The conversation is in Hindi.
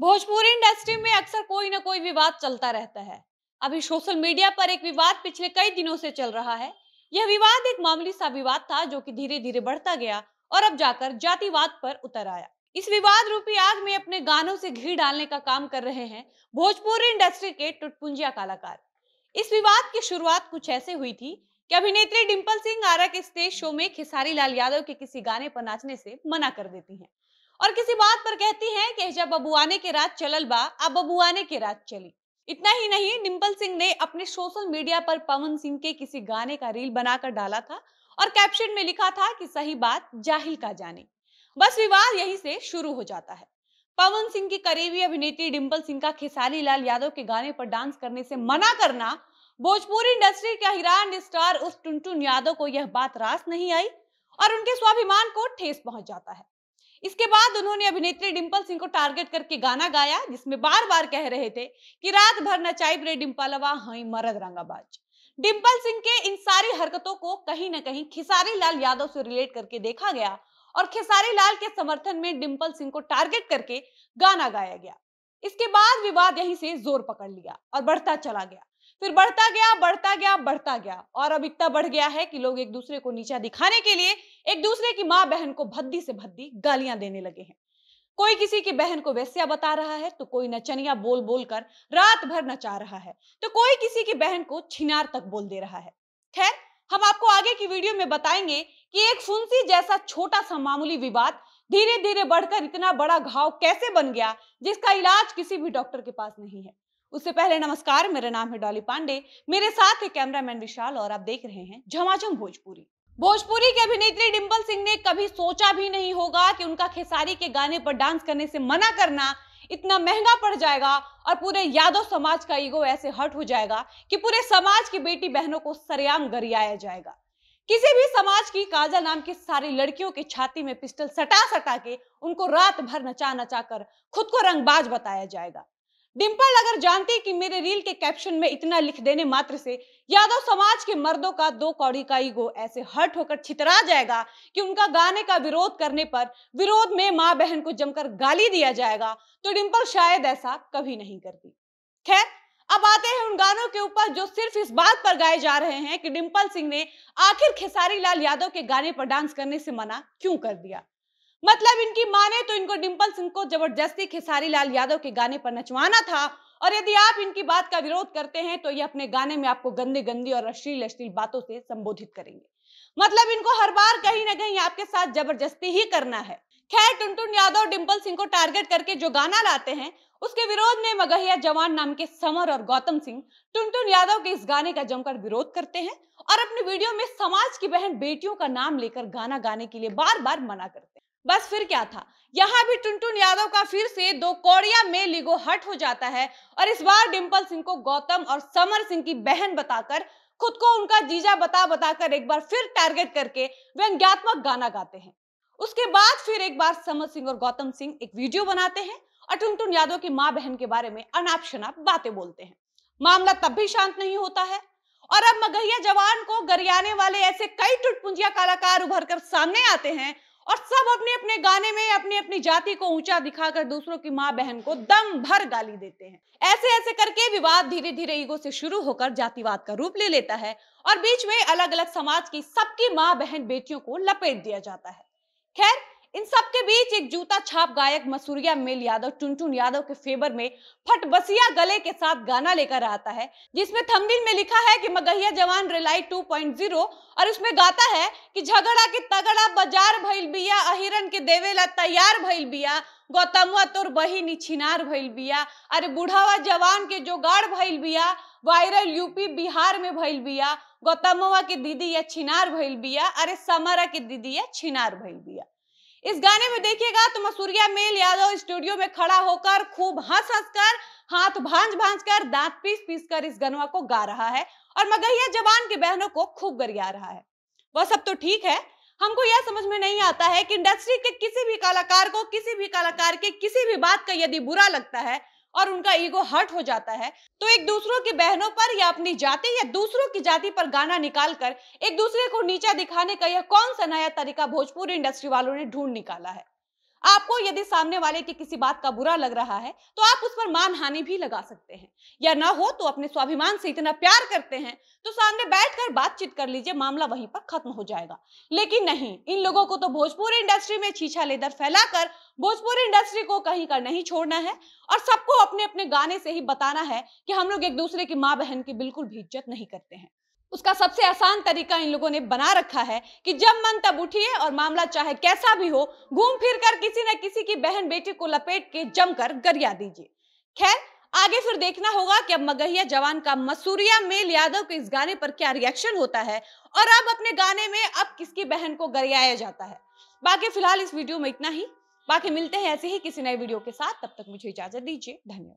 भोजपुरी इंडस्ट्री में अक्सर कोई ना कोई विवाद चलता रहता है अभी सोशल मीडिया पर एक विवाद पिछले कई दिनों से चल रहा है यह विवाद एक मामूली सा विवाद था जो कि धीरे धीरे बढ़ता गया और अब जाकर जातिवाद पर उतर आया इस विवाद रूपी आग में अपने गानों से घी डालने का काम कर रहे हैं भोजपुरी इंडस्ट्री के टुटपुंजिया कलाकार इस विवाद की शुरुआत कुछ ऐसे हुई थी कि अभिनेत्री डिंपल सिंह आरा के स्टेज शो में खिसारी लाल यादव के किसी गाने पर नाचने से मना कर देती हैं और किसी बात पर कहती हैं कि जब बबुआने के रात चलल बा अब बबुआने के रात चली इतना ही नहीं डिम्पल सिंह ने अपने सोशल मीडिया पर पवन सिंह के किसी गाने का रील बनाकर डाला था और कैप्शन में लिखा था कि सही बात जाहिल का जाने बस विवाद यहीं से शुरू हो जाता है पवन सिंह की करीबी अभिनेत्री डिम्पल सिंह का खेसारी लाल यादव के गाने पर डांस करने से मना करना भोजपुरी इंडस्ट्री के हिरान स्टार उस टुनटुन यादव को यह बात रास नहीं आई और उनके स्वाभिमान को ठेस पहुंच जाता है इसके बाद उन्होंने अभिनेत्री डिम्पल सिंह को टारगेट करके गाना गाया जिसमें बार बार कह रहे थे कि रात भर नचाई ब्रे डिम्पलवा हई मरद रंगाबाज डिम्पल सिंह के इन सारी हरकतों को कहीं ना कहीं खिसारी लाल यादव से रिलेट करके देखा गया और खेसारी लाल के समर्थन में डिम्पल सिंह को टारगेट करके गाना गाया गया इसके बाद विवाद यहीं से जोर पकड़ लिया और बढ़ता चला गया फिर बढ़ता गया बढ़ता गया बढ़ता गया और अब इतना बढ़ गया है कि लोग एक दूसरे को नीचा दिखाने के लिए एक दूसरे की माँ बहन को भद्दी से भद्दी गालियां देने लगे हैं कोई किसी की बहन को वैस्या बता रहा है तो कोई नचनिया बोल बोल कर रात भर नचा रहा है तो कोई किसी की बहन को छिनार तक बोल दे रहा है खैर हम आपको आगे की वीडियो में बताएंगे कि एक फुंसी जैसा छोटा सा मामूली विवाद धीरे धीरे बढ़कर इतना बड़ा घाव कैसे बन गया जिसका इलाज किसी भी डॉक्टर के पास नहीं है उससे पहले नमस्कार मेरा नाम है डॉली पांडे मेरे साथ है कैमरामैन विशाल और आप देख रहे हैं झमाझम भोजपुरी भोजपुरी की अभिनेत्री डिम्पल सिंह ने कभी सोचा भी नहीं होगा कि उनका खेसारी के गाने पर डांस करने से मना करना इतना महंगा पड़ जाएगा और पूरे यादव समाज का ईगो ऐसे हट हो जाएगा कि पूरे समाज की बेटी बहनों को सरेआम गरियाया जाएगा किसी भी समाज की काजल नाम की सारी लड़कियों की छाती में पिस्टल सटा सटा के उनको रात भर नचा नचा कर खुद को रंगबाज बताया जाएगा डिम्पल अगर जानती कि मेरे रील के कैप्शन में इतना लिख देने मात्र से यादव समाज के मर्दों का दो कौड़ी का ईगो ऐसे हर्ट होकर छितरा जाएगा कि उनका गाने का विरोध करने पर विरोध में माँ बहन को जमकर गाली दिया जाएगा तो डिम्पल शायद ऐसा कभी नहीं करती खैर अब आते हैं उन गानों के ऊपर जो सिर्फ इस बात पर गाए जा रहे हैं कि डिम्पल सिंह ने आखिर खेसारी लाल यादव के गाने पर डांस करने से मना क्यों कर दिया मतलब इनकी माने तो इनको डिम्पल सिंह को जबरदस्ती खेसारी लाल यादव के गाने पर नचवाना था और यदि आप इनकी बात का विरोध करते हैं तो ये अपने गाने में आपको गंदे गंदी और अश्लील अश्लील बातों से संबोधित करेंगे मतलब इनको हर बार कहीं ना कहीं आपके साथ जबरदस्ती ही करना है खैर टुनटुन यादव डिम्पल सिंह को टारगेट करके जो गाना लाते हैं उसके विरोध में मगहिया जवान नाम के समर और गौतम सिंह टुनटुन यादव के इस गाने का जमकर विरोध करते हैं और अपने वीडियो में समाज की बहन बेटियों का नाम लेकर गाना गाने के लिए बार बार मना करते हैं बस फिर क्या था यहाँ भी टुनटुन यादव का फिर से दो कौड़िया में लिगो हट हो जाता है और इस बार डिम्पल सिंह को गौतम और समर सिंह की बहन बताकर खुद को उनका जीजा बता बताकर एक बार फिर टारगेट करके व्यंग्यात्मक गाना गाते हैं उसके बाद फिर एक बार समर सिंह और गौतम सिंह एक वीडियो बनाते हैं और टुनटुन यादव की माँ बहन के बारे में अनाप शनाप बातें बोलते हैं मामला तब भी शांत नहीं होता है और अब मगहिया जवान को गरियाने वाले ऐसे कई टुटपुंजिया कलाकार उभर कर सामने आते हैं और सब अपने अपने गाने में अपनी अपनी जाति को ऊंचा दिखाकर दूसरों की माँ बहन को दम भर गाली देते हैं ऐसे ऐसे करके विवाद धीरे धीरे ईगो से शुरू होकर जातिवाद का रूप ले लेता है और बीच में अलग अलग समाज की सबकी माँ बहन बेटियों को लपेट दिया जाता है खैर इन सब के बीच एक जूता छाप गायक मसूरिया मेल यादव टुनटुन यादव के फेवर में फट बसिया गले के साथ गाना लेकर आता है जिसमें थंबनेल में लिखा है कि मगहिया जवान रिलाई 2.0 और उसमें गाता है कि झगड़ा के तगड़ा बाजार भइल बिया अहिरन के देवेला तैयार भइल बिया गौतमुआ तोर बहिनी छिनार भइल बिया अरे बुढ़ावा जवान के जोगाड़ भइल बिया वायरल यूपी बिहार में भइल बिया गौतमुआ के दीदी या छिनार भइल बिया अरे समारा के दीदी या छिनार भइल बिया इस गाने में देखिएगा तो मसूरिया मेल यादव स्टूडियो में खड़ा होकर खूब हंस हंस कर हाथ भांज भांज कर दांत पीस पीस कर इस गनवा को गा रहा है और मगहिया जवान की बहनों को खूब गरिया रहा है वह सब तो ठीक है हमको यह समझ में नहीं आता है कि इंडस्ट्री के किसी भी कलाकार को किसी भी कलाकार के किसी भी बात का यदि बुरा लगता है और उनका ईगो हर्ट हो जाता है तो एक दूसरों की बहनों पर या अपनी जाति या दूसरों की जाति पर गाना निकाल कर एक दूसरे को नीचा दिखाने का यह कौन सा नया तरीका भोजपुरी इंडस्ट्री वालों ने ढूंढ निकाला है आपको यदि सामने वाले की किसी बात का बुरा लग रहा है तो आप उस पर मान हानि भी लगा सकते हैं या ना हो तो अपने स्वाभिमान से इतना प्यार करते हैं तो सामने बैठकर बातचीत कर लीजिए मामला वहीं पर खत्म हो जाएगा लेकिन नहीं इन लोगों को तो भोजपुरी इंडस्ट्री में छीछा लेदर फैलाकर भोजपुरी इंडस्ट्री को कहीं का नहीं छोड़ना है और सबको अपने अपने गाने से ही बताना है कि हम लोग एक दूसरे की माँ बहन की बिल्कुल भी इज्जत नहीं करते हैं उसका सबसे आसान तरीका इन लोगों ने बना रखा है कि जब मन तब उठिए और मामला चाहे कैसा भी हो घूम फिर कर किसी न किसी की बहन बेटी को लपेट के जमकर गरिया दीजिए खैर आगे फिर देखना होगा कि अब मगहिया जवान का मसूरिया मेल यादव के इस गाने पर क्या रिएक्शन होता है और अब अपने गाने में अब किसकी बहन को गरियाया जाता है बाकी फिलहाल इस वीडियो में इतना ही बाकी मिलते हैं ऐसे ही किसी नए वीडियो के साथ तब तक मुझे इजाजत दीजिए धन्यवाद